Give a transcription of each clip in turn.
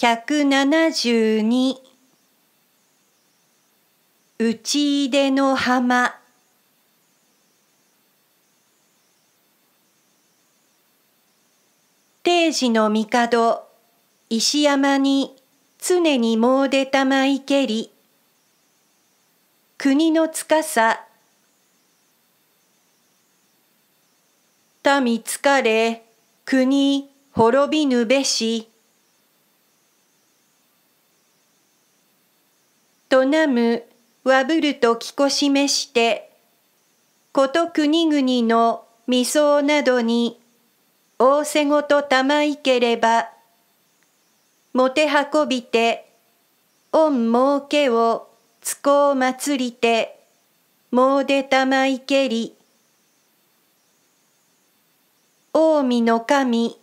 172打ち入の浜定時の帝石山に常に詣でたまいけり国の司民疲れ国滅びぬべしとなむわぶるときこしめしてこと国々の未うなどに仰せごとたまいければもてはこびて御儲けをつこうまつりてもうでたまいけり近江の神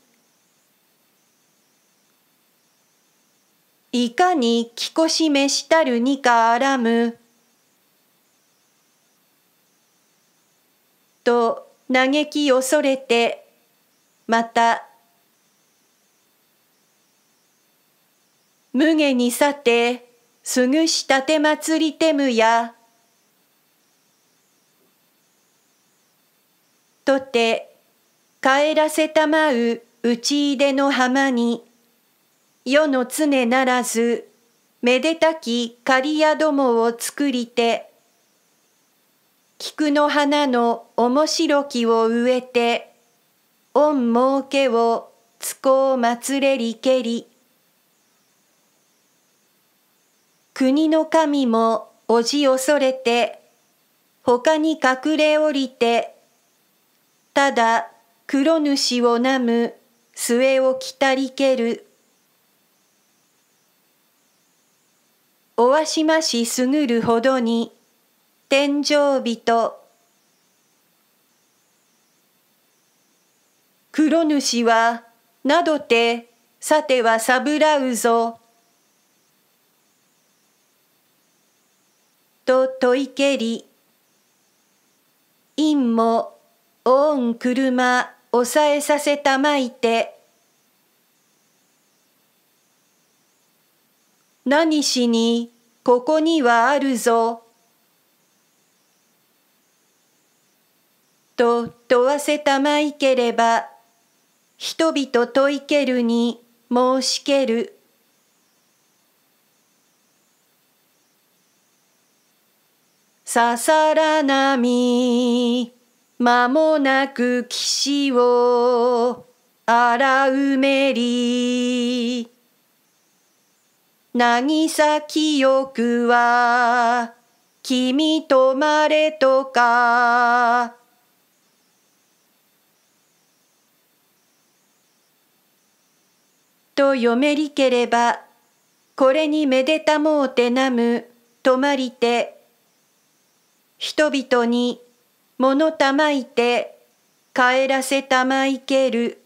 いかに着こしめしたるにからむ。と嘆き恐れて、また、無下にさて、すぐしたてまつりてむや、とて、帰らせたまう、打ち出の浜に。世の常ならずめでたき刈屋どもを作りて菊の花の面白きを植えて御儲けをつこうまつれりけり国の神もおじ恐れて他に隠れおりてただ黒主をなむ末をきたりけるおわしましすぐるほどに天井人黒主はなどてさてはさぶらうぞと問いけり陰も御車さえさせたまいて何しにここにはあるぞ。と問わせたまいければ人々といけるに申しける。ささらなみ間もなく岸を洗うめり渚記くは、君とまれとか。と読めりければ、これにめでたもうてなむ、止まりて。人々に、物たまいて、帰らせたまいける。